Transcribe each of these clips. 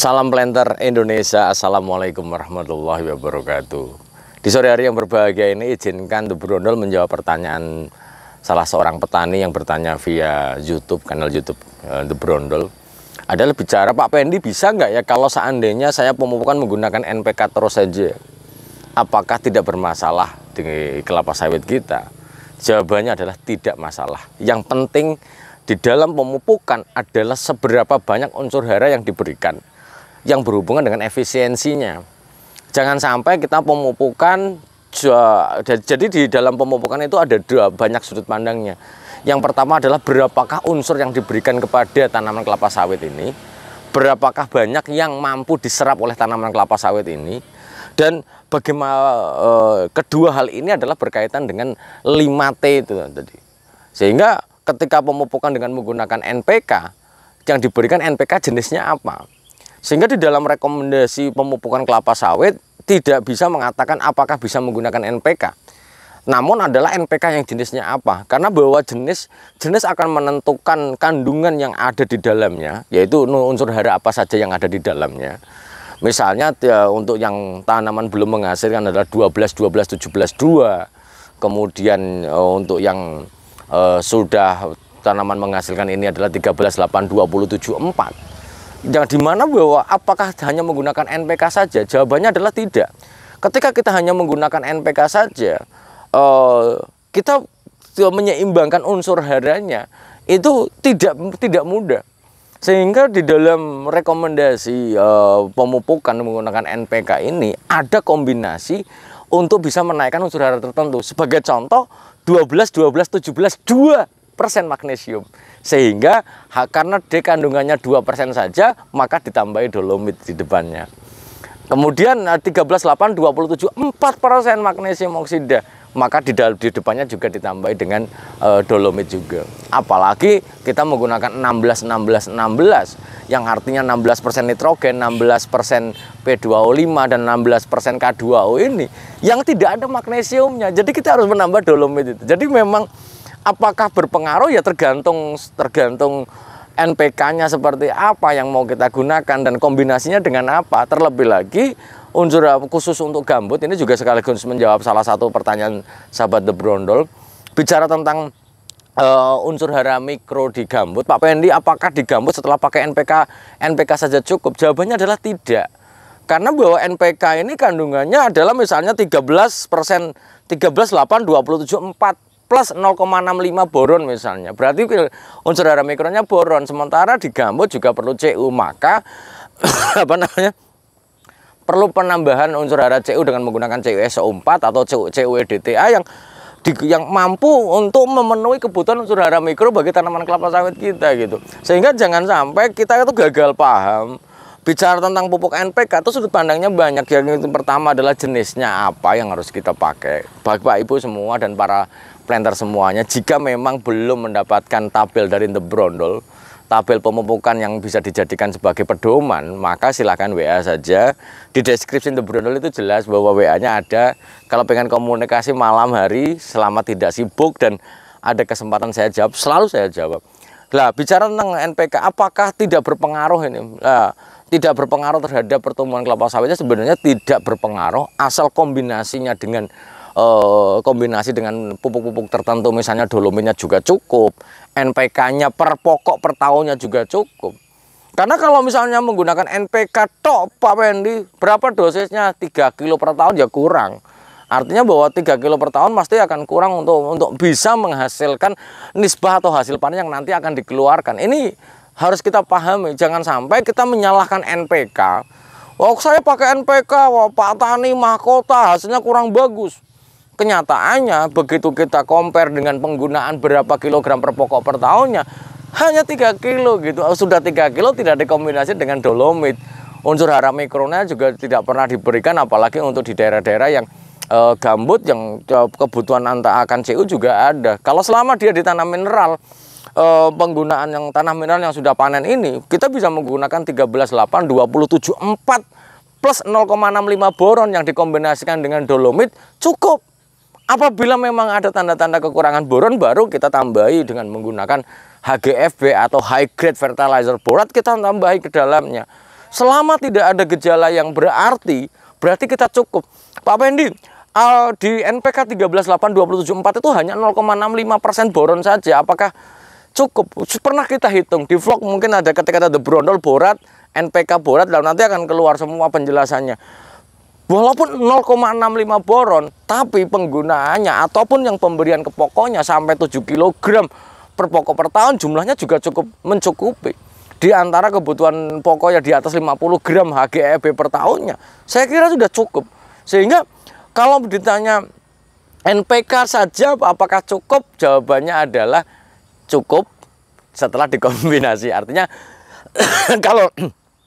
Salam Planter Indonesia, Assalamualaikum warahmatullahi wabarakatuh Di sore hari yang berbahagia ini izinkan The Brondol menjawab pertanyaan salah seorang petani yang bertanya via Youtube, kanal Youtube eh, The Brondol Ada lebih Pak Pendi bisa nggak ya kalau seandainya saya pemupukan menggunakan NPK terus saja Apakah tidak bermasalah di kelapa sawit kita? Jawabannya adalah tidak masalah Yang penting di dalam pemupukan adalah seberapa banyak unsur hara yang diberikan yang berhubungan dengan efisiensinya. Jangan sampai kita pemupukan jadi di dalam pemupukan itu ada dua banyak sudut pandangnya. Yang pertama adalah berapakah unsur yang diberikan kepada tanaman kelapa sawit ini, berapakah banyak yang mampu diserap oleh tanaman kelapa sawit ini, dan bagaimana e, eh, kedua hal ini adalah berkaitan dengan 5T itu tadi. Sehingga ketika pemupukan dengan menggunakan NPK, yang diberikan NPK jenisnya apa? Sehingga di dalam rekomendasi pemupukan kelapa sawit tidak bisa mengatakan apakah bisa menggunakan NPK. Namun adalah NPK yang jenisnya apa? Karena bahwa jenis jenis akan menentukan kandungan yang ada di dalamnya, yaitu unsur hara apa saja yang ada di dalamnya. Misalnya ya, untuk yang tanaman belum menghasilkan adalah 12 12 17 2. Kemudian eh, untuk yang eh, sudah tanaman menghasilkan ini adalah 13 8 20 7 4 yang dimana bahwa apakah hanya menggunakan NPK saja? Jawabannya adalah tidak. Ketika kita hanya menggunakan NPK saja, eh, kita menyeimbangkan unsur haranya itu tidak tidak mudah. Sehingga di dalam rekomendasi eh, pemupukan menggunakan NPK ini ada kombinasi untuk bisa menaikkan unsur hara tertentu. Sebagai contoh 12 12 17 2 magnesium. Sehingga karena D kandungannya 2% saja, maka ditambahi dolomit di depannya. Kemudian tujuh 27 4% magnesium oksida maka di dalam di depannya juga ditambahi dengan e, dolomit juga. Apalagi kita menggunakan 16 16 16 yang artinya 16% nitrogen, 16% P2O5 dan 16% K2O ini yang tidak ada magnesiumnya. Jadi kita harus menambah dolomit itu. Jadi memang apakah berpengaruh ya tergantung tergantung NPK-nya seperti apa yang mau kita gunakan dan kombinasinya dengan apa. Terlebih lagi unsur khusus untuk gambut ini juga sekaligus menjawab salah satu pertanyaan sahabat The Brondol bicara tentang uh, unsur hara mikro di gambut. Pak Pendi, apakah di gambut setelah pakai NPK NPK saja cukup? Jawabannya adalah tidak. Karena bahwa NPK ini kandungannya adalah misalnya 13 persen 13, 8, 27, 4 plus 0,65 boron misalnya. Berarti unsur hara mikronnya boron. Sementara di gambut juga perlu CU. Maka apa namanya? perlu penambahan unsur hara CU dengan menggunakan CuSO4 atau CuEDTA yang di, yang mampu untuk memenuhi kebutuhan unsur hara mikro bagi tanaman kelapa sawit kita gitu. Sehingga jangan sampai kita itu gagal paham bicara tentang pupuk NPK itu sudut pandangnya banyak yang itu pertama adalah jenisnya apa yang harus kita pakai Pak Ibu semua dan para planter semuanya jika memang belum mendapatkan tabel dari The Brondol tabel pemupukan yang bisa dijadikan sebagai pedoman maka silahkan WA saja di deskripsi The Brondol itu jelas bahwa WA nya ada kalau pengen komunikasi malam hari selama tidak sibuk dan ada kesempatan saya jawab selalu saya jawab lah bicara tentang NPK apakah tidak berpengaruh ini nah, tidak berpengaruh terhadap pertumbuhan kelapa sawitnya sebenarnya tidak berpengaruh asal kombinasinya dengan e, kombinasi dengan pupuk-pupuk tertentu misalnya dolomitnya juga cukup NPK-nya per pokok per tahunnya juga cukup karena kalau misalnya menggunakan NPK tok Pak Wendy berapa dosisnya 3 kilo per tahun ya kurang artinya bahwa 3 kilo per tahun pasti akan kurang untuk untuk bisa menghasilkan nisbah atau hasil panen yang nanti akan dikeluarkan ini harus kita pahami jangan sampai kita menyalahkan NPK Wah oh, saya pakai NPK, wah Pak Tani mahkota hasilnya kurang bagus. Kenyataannya begitu kita compare dengan penggunaan berapa kilogram per pokok per tahunnya hanya 3 kilo gitu. Oh, sudah 3 kilo tidak dikombinasi dengan dolomit. Unsur hara mikronya juga tidak pernah diberikan apalagi untuk di daerah-daerah yang e, gambut yang eh, kebutuhan antara akan cu juga ada. Kalau selama dia ditanam mineral e, penggunaan yang tanah mineral yang sudah panen ini kita bisa menggunakan 13,8274 plus 0,65 boron yang dikombinasikan dengan dolomit cukup apabila memang ada tanda-tanda kekurangan boron baru kita tambahi dengan menggunakan HGFB atau high grade fertilizer borat kita tambahi ke dalamnya selama tidak ada gejala yang berarti berarti kita cukup Pak Pendi di NPK 138274 itu hanya 0,65% boron saja apakah cukup pernah kita hitung di vlog mungkin ada ketika ada The Brondol Borat NPK Borat dan nanti akan keluar semua penjelasannya Walaupun 0,65 boron, tapi penggunaannya ataupun yang pemberian ke pokoknya sampai 7 kg per pokok per tahun jumlahnya juga cukup mencukupi. Di antara kebutuhan pokoknya di atas 50 gram HGEB per tahunnya, saya kira sudah cukup. Sehingga kalau ditanya NPK saja apakah cukup? Jawabannya adalah cukup setelah dikombinasi. Artinya kalau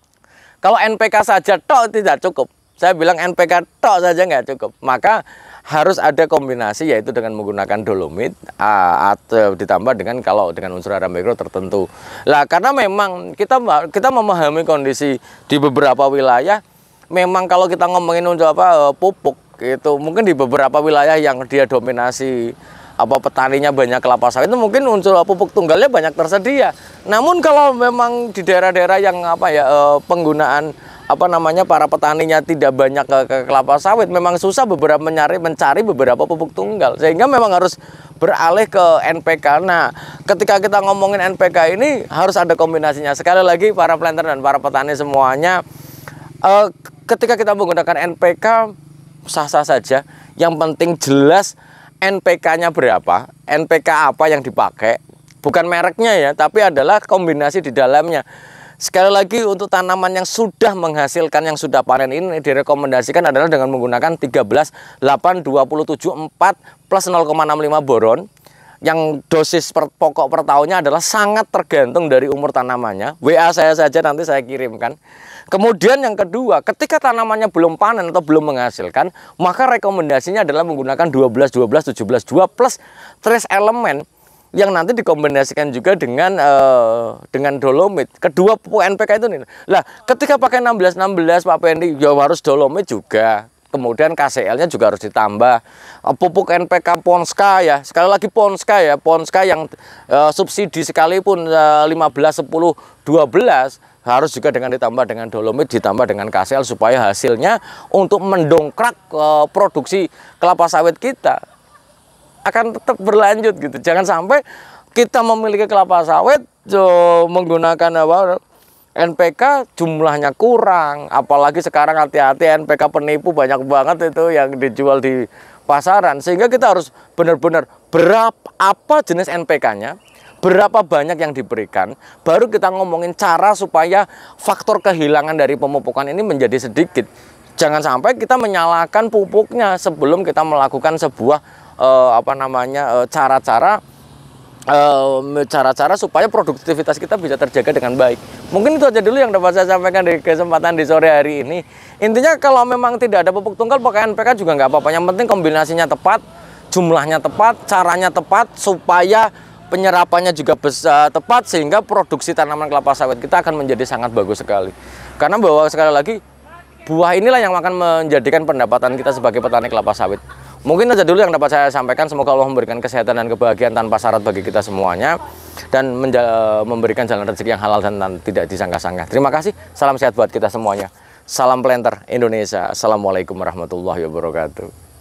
kalau NPK saja tok tidak cukup. Saya bilang NPK tok saja nggak cukup. Maka harus ada kombinasi yaitu dengan menggunakan dolomit atau ditambah dengan kalau dengan unsur hara mikro tertentu. Lah karena memang kita kita memahami kondisi di beberapa wilayah memang kalau kita ngomongin unsur apa eh, pupuk itu mungkin di beberapa wilayah yang dia dominasi apa petaninya banyak kelapa sawit itu mungkin unsur pupuk tunggalnya banyak tersedia. Namun kalau memang di daerah-daerah yang apa ya eh, penggunaan apa namanya para petaninya tidak banyak ke, ke kelapa sawit memang susah beberapa mencari mencari beberapa pupuk tunggal sehingga memang harus beralih ke NPK. Nah, ketika kita ngomongin NPK ini harus ada kombinasinya. Sekali lagi para planter dan para petani semuanya e, ketika kita menggunakan NPK sah-sah saja. Yang penting jelas NPK-nya berapa, NPK apa yang dipakai, bukan mereknya ya, tapi adalah kombinasi di dalamnya. Sekali lagi untuk tanaman yang sudah menghasilkan yang sudah panen ini direkomendasikan adalah dengan menggunakan 138274 plus 0,65 boron yang dosis per, pokok per tahunnya adalah sangat tergantung dari umur tanamannya. WA saya saja nanti saya kirimkan. Kemudian yang kedua, ketika tanamannya belum panen atau belum menghasilkan, maka rekomendasinya adalah menggunakan 12 12 17 2 plus trace elemen yang nanti dikombinasikan juga dengan uh, dengan dolomit. Kedua pupuk NPK itu nih. Lah, ketika pakai 16 16 Pak Pendi ya harus dolomit juga kemudian KCL-nya juga harus ditambah eh, pupuk NPK Ponska ya sekali lagi Ponska ya Ponska yang e, subsidi sekalipun e, 15 10 12 harus juga dengan ditambah dengan dolomit ditambah dengan KCL supaya hasilnya untuk mendongkrak e, produksi kelapa sawit kita akan tetap berlanjut gitu jangan sampai kita memiliki kelapa sawit so, menggunakan apa NPK jumlahnya kurang, apalagi sekarang hati-hati NPK penipu banyak banget itu yang dijual di pasaran. Sehingga kita harus benar-benar berapa apa jenis NPK-nya, berapa banyak yang diberikan, baru kita ngomongin cara supaya faktor kehilangan dari pemupukan ini menjadi sedikit. Jangan sampai kita menyalakan pupuknya sebelum kita melakukan sebuah eh, apa namanya eh, cara-cara cara-cara supaya produktivitas kita bisa terjaga dengan baik. Mungkin itu aja dulu yang dapat saya sampaikan di kesempatan di sore hari ini. Intinya kalau memang tidak ada pupuk tunggal pakai NPK juga nggak apa-apa. Yang penting kombinasinya tepat, jumlahnya tepat, caranya tepat supaya penyerapannya juga besar, eh, tepat sehingga produksi tanaman kelapa sawit kita akan menjadi sangat bagus sekali. Karena bahwa sekali lagi buah inilah yang akan menjadikan pendapatan kita sebagai petani kelapa sawit. Mungkin saja dulu yang dapat saya sampaikan. Semoga Allah memberikan kesehatan dan kebahagiaan tanpa syarat bagi kita semuanya dan memberikan jalan rezeki yang halal dan tidak disangka-sangka. Terima kasih. Salam sehat buat kita semuanya. Salam Planter Indonesia. Assalamualaikum warahmatullahi wabarakatuh.